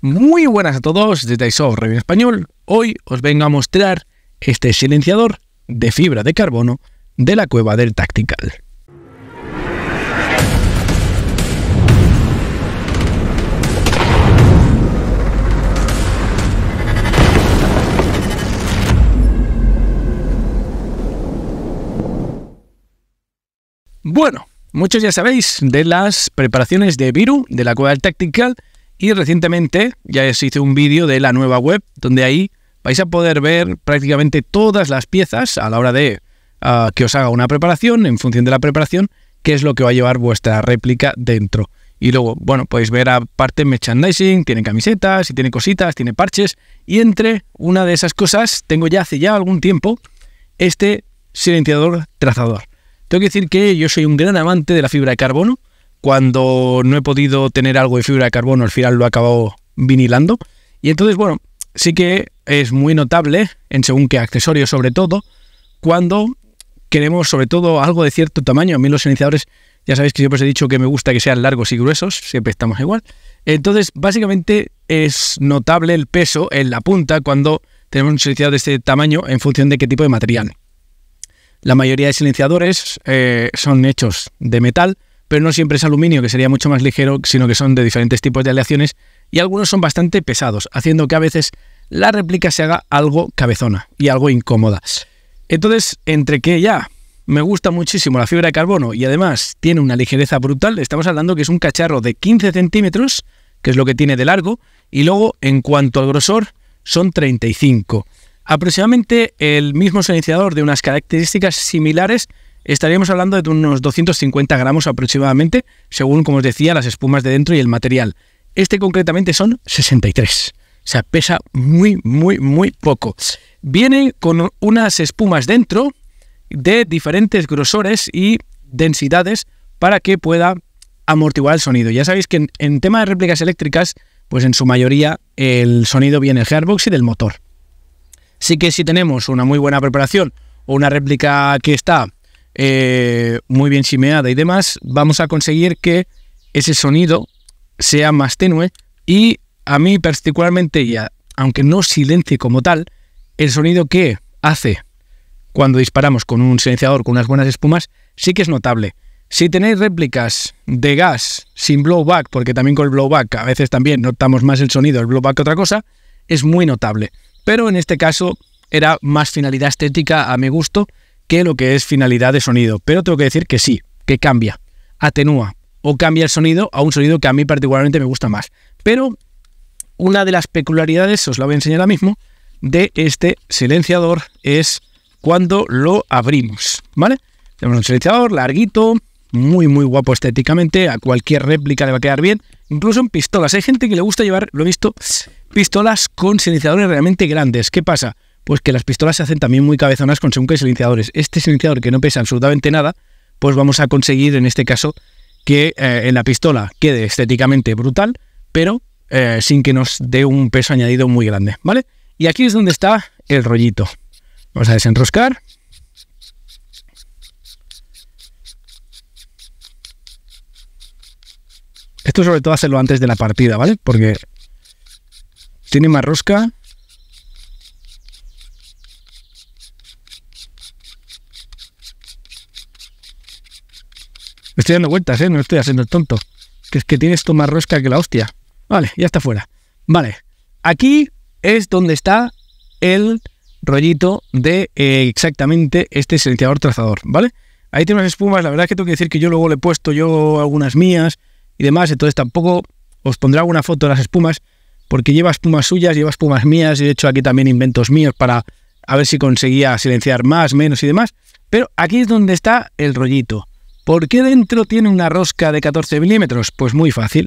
Muy buenas a todos desde ISO Review Español. Hoy os vengo a mostrar este silenciador de fibra de carbono de la cueva del Tactical. Bueno, muchos ya sabéis de las preparaciones de Viru de la cueva del Tactical y recientemente ya se hice un vídeo de la nueva web, donde ahí vais a poder ver prácticamente todas las piezas a la hora de ah, que os haga una preparación, en función de la preparación, qué es lo que va a llevar vuestra réplica dentro. Y luego, bueno, podéis ver aparte merchandising, tiene camisetas, y tiene cositas, tiene parches. Y entre una de esas cosas, tengo ya hace ya algún tiempo este silenciador trazador. Tengo que decir que yo soy un gran amante de la fibra de carbono cuando no he podido tener algo de fibra de carbono, al final lo he acabado vinilando. Y entonces, bueno, sí que es muy notable, en según qué accesorio sobre todo, cuando queremos sobre todo algo de cierto tamaño. A mí los silenciadores ya sabéis que siempre os he dicho que me gusta que sean largos y gruesos, siempre estamos igual. Entonces, básicamente es notable el peso en la punta cuando tenemos un silenciador de este tamaño en función de qué tipo de material. La mayoría de silenciadores eh, son hechos de metal, pero no siempre es aluminio, que sería mucho más ligero, sino que son de diferentes tipos de aleaciones y algunos son bastante pesados, haciendo que a veces la réplica se haga algo cabezona y algo incómoda. Entonces, entre que ya me gusta muchísimo la fibra de carbono y además tiene una ligereza brutal, estamos hablando que es un cacharro de 15 centímetros, que es lo que tiene de largo, y luego en cuanto al grosor son 35. Aproximadamente el mismo silenciador de unas características similares Estaríamos hablando de unos 250 gramos aproximadamente, según, como os decía, las espumas de dentro y el material. Este concretamente son 63. O sea, pesa muy, muy, muy poco. Viene con unas espumas dentro de diferentes grosores y densidades para que pueda amortiguar el sonido. Ya sabéis que en, tema de réplicas eléctricas, pues en su mayoría el sonido viene del gearbox y del motor. Así que si tenemos una muy buena preparación o una réplica que está eh, muy bien chimeada y demás, vamos a conseguir que ese sonido sea más tenue y a mí particularmente, ya, aunque no silencie como tal, el sonido que hace cuando disparamos con un silenciador con unas buenas espumas sí que es notable. Si tenéis réplicas de gas sin blowback, porque también con el blowback a veces también notamos más el sonido, el blowback que otra cosa, es muy notable. Pero en este caso era más finalidad estética a mi gusto que lo que es finalidad de sonido. Pero tengo que decir que sí, que cambia, atenúa o cambia el sonido a un sonido que a mí particularmente me gusta más. Pero una de las peculiaridades, os la voy a enseñar ahora mismo, de este silenciador es cuando lo abrimos, ¿vale? Tenemos un silenciador larguito, muy muy guapo estéticamente, a cualquier réplica le va a quedar bien, incluso en pistolas. Hay gente que le gusta llevar, lo he visto, pistolas con silenciadores realmente grandes. ¿Qué pasa? pues que las pistolas se hacen también muy cabezonas con según qué silenciadores. Este silenciador que no pesa absolutamente nada, pues vamos a conseguir en este caso que eh, en la pistola quede estéticamente brutal, pero eh, sin que nos dé un peso añadido muy grande, ¿vale? Y aquí es donde está el rollito. Vamos a desenroscar. Esto sobre todo hacerlo antes de la partida, ¿vale? Porque tiene más rosca estoy dando vueltas, ¿eh? No estoy haciendo el tonto. Que es que tiene esto más rosca que la hostia. Vale, ya está fuera. Vale. Aquí es donde está el rollito de eh, exactamente este silenciador trazador, ¿vale? Ahí tiene unas espumas, la verdad es que tengo que decir que yo luego le he puesto yo algunas mías y demás, entonces tampoco os pondré alguna foto de las espumas, porque lleva espumas suyas, lleva espumas mías, y de hecho aquí también inventos míos para a ver si conseguía silenciar más, menos y demás, pero aquí es donde está el rollito. ¿Por qué dentro tiene una rosca de 14 milímetros? Pues muy fácil.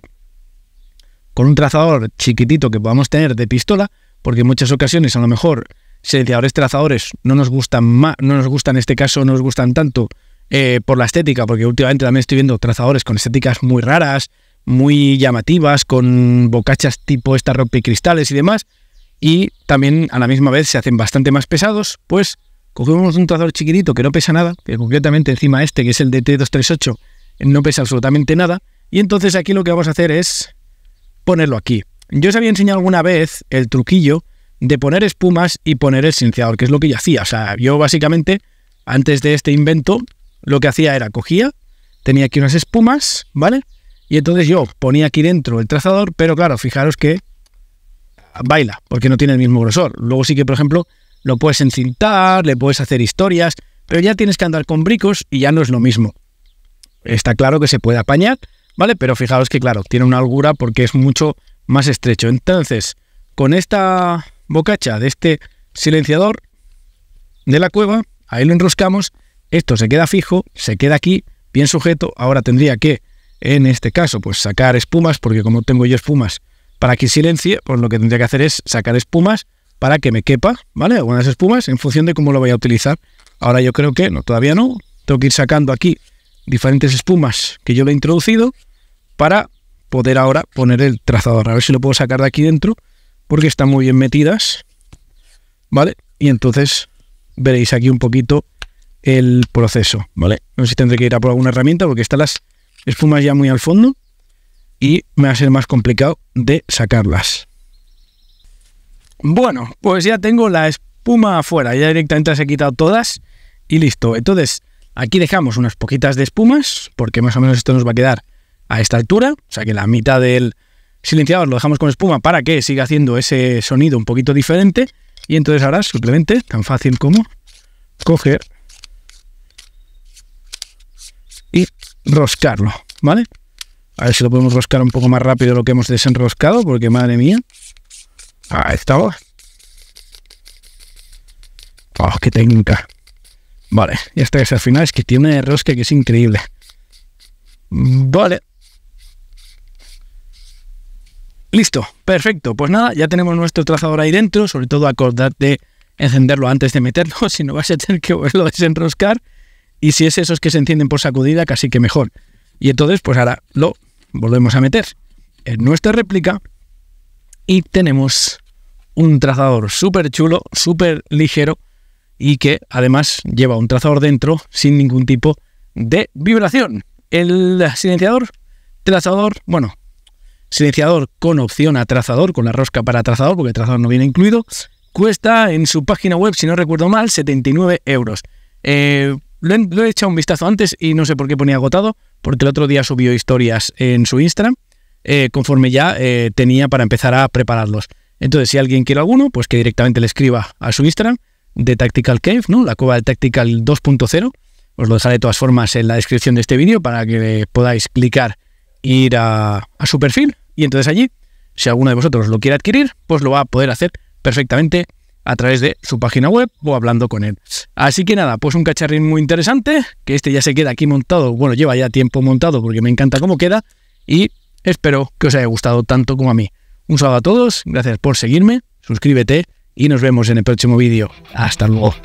Con un trazador chiquitito que podamos tener de pistola, porque en muchas ocasiones a lo mejor silenciadores este trazadores no nos gustan más, no nos gustan en este caso, no nos gustan tanto eh, por la estética, porque últimamente también estoy viendo trazadores con estéticas muy raras, muy llamativas, con bocachas tipo esta cristales y demás, y también a la misma vez se hacen bastante más pesados, pues Cogemos un trazador chiquitito que no pesa nada, que concretamente encima este, que es el de t 238 eh, no pesa absolutamente nada. Y entonces aquí lo que vamos a hacer es ponerlo aquí. Yo os había enseñado alguna vez el truquillo de poner espumas y poner el silenciador, que es lo que yo hacía. O sea, yo básicamente, antes de este invento, lo que hacía era cogía, tenía aquí unas espumas, ¿vale? Y entonces yo ponía aquí dentro el trazador, pero claro, fijaros que baila, porque no tiene el mismo grosor. Luego sí que, por ejemplo, lo puedes encintar, le puedes hacer historias, pero ya tienes que andar con bricos y ya no es lo mismo. Está claro que se puede apañar, ¿vale? Pero fijaos que, claro, tiene una holgura porque es mucho más estrecho. Entonces, con esta bocacha de este silenciador de la cueva, ahí lo enroscamos, esto se queda fijo, se queda aquí, bien sujeto. Ahora tendría que, en este caso, pues sacar espumas, porque como tengo yo espumas para que silencie, pues lo que tendría que hacer es sacar espumas para que me quepa, ¿vale? Algunas espumas en función de cómo lo vaya a utilizar. Ahora yo creo que no, todavía no. Tengo que ir sacando aquí diferentes espumas que yo le he introducido para poder ahora poner el trazador. A ver si lo puedo sacar de aquí dentro porque están muy bien metidas, ¿vale? Y entonces veréis aquí un poquito el proceso, ¿vale? No sé si tendré que ir a por alguna herramienta porque están las espumas ya muy al fondo y me va a ser más complicado de sacarlas. Bueno, pues ya tengo la espuma afuera, ya directamente las he quitado todas y listo. Entonces, aquí dejamos unas poquitas de espumas, porque más o menos esto nos va a quedar a esta altura, o sea que la mitad del silenciador lo dejamos con espuma para que siga haciendo ese sonido un poquito diferente. Y entonces ahora simplemente, tan fácil como coger y roscarlo, ¿vale? A ver si lo podemos roscar un poco más rápido lo que hemos desenroscado, porque madre mía, Ahí está. Oh, ah, qué técnica. Vale, y hasta que al final es que tiene rosca que es increíble. Vale. Listo, perfecto. Pues nada, ya tenemos nuestro trazador ahí dentro. Sobre todo de encenderlo antes de meterlo, si no vas a tener que volverlo a desenroscar. Y si es esos que se encienden por sacudida, casi que mejor. Y entonces, pues ahora lo volvemos a meter en nuestra réplica y tenemos un trazador súper chulo, súper ligero y que además lleva un trazador dentro sin ningún tipo de vibración. El silenciador, trazador, bueno, silenciador con opción a trazador, con la rosca para trazador, porque el trazador no viene incluido, cuesta en su página web, si no recuerdo mal, 79 euros. Eh, lo, he, echado un vistazo antes y no sé por qué ponía agotado, porque el otro día subió historias en su Instagram, eh, conforme ya eh, tenía para empezar a prepararlos. Entonces, si alguien quiere alguno, pues que directamente le escriba a su Instagram de Tactical Cave, ¿no? La cueva de Tactical 2.0. Os lo dejaré de todas formas en la descripción de este vídeo para que podáis clicar, ir a, a su perfil y entonces allí, si alguno de vosotros lo quiere adquirir, pues lo va a poder hacer perfectamente a través de su página web o hablando con él. Así que nada, pues un cacharrín muy interesante, que este ya se queda aquí montado, bueno, lleva ya tiempo montado porque me encanta cómo queda y espero que os haya gustado tanto como a mí. Un saludo a todos, gracias por seguirme, suscríbete y nos vemos en el próximo vídeo. Hasta luego.